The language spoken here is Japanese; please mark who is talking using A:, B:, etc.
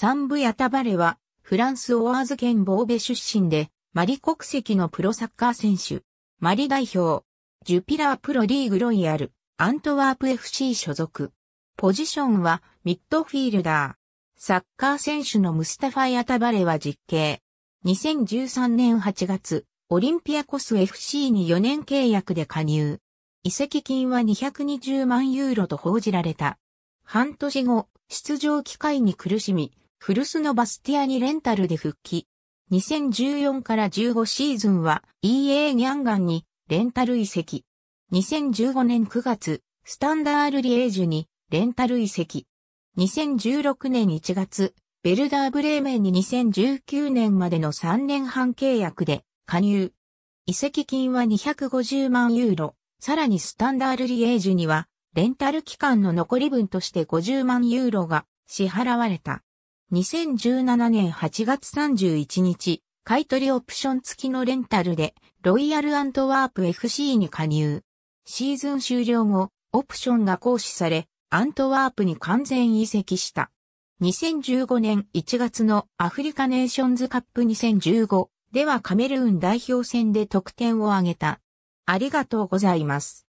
A: サンブヤタバレは、フランスオアーズ県ボーベ出身で、
B: マリ国籍のプロサッカー選手、マリ代表、ジュピラープロリーグロイヤル、アントワープ FC 所属。ポジションはミッドフィールダー。サッカー選手のムスタファ・ヤタバレは実刑。2013年8月、オリンピアコス FC に4年契約で加入。移籍金は220万ユーロと報じられた。半年後、出場機会に苦しみ、古巣のバスティアにレンタルで復帰。2014から15シーズンは EA ニャンガンにレンタル移籍。2015年9月、スタンダールリエージュにレンタル移籍。2016年1月、ベルダーブレーメンに2019年までの3年半契約で加入。移籍金は250万ユーロ。さらにスタンダールリエージュには、レンタル期間の残り分として50万ユーロが支払われた。2017年8月31日、買取オプション付きのレンタルで、ロイヤルアントワープ FC に加入。シーズン終了後、オプションが行使され、アントワープに完全移籍した。2015年1月のアフリカネーションズカップ2015ではカメ
A: ルーン代表戦で得点を挙げた。ありがとうございます。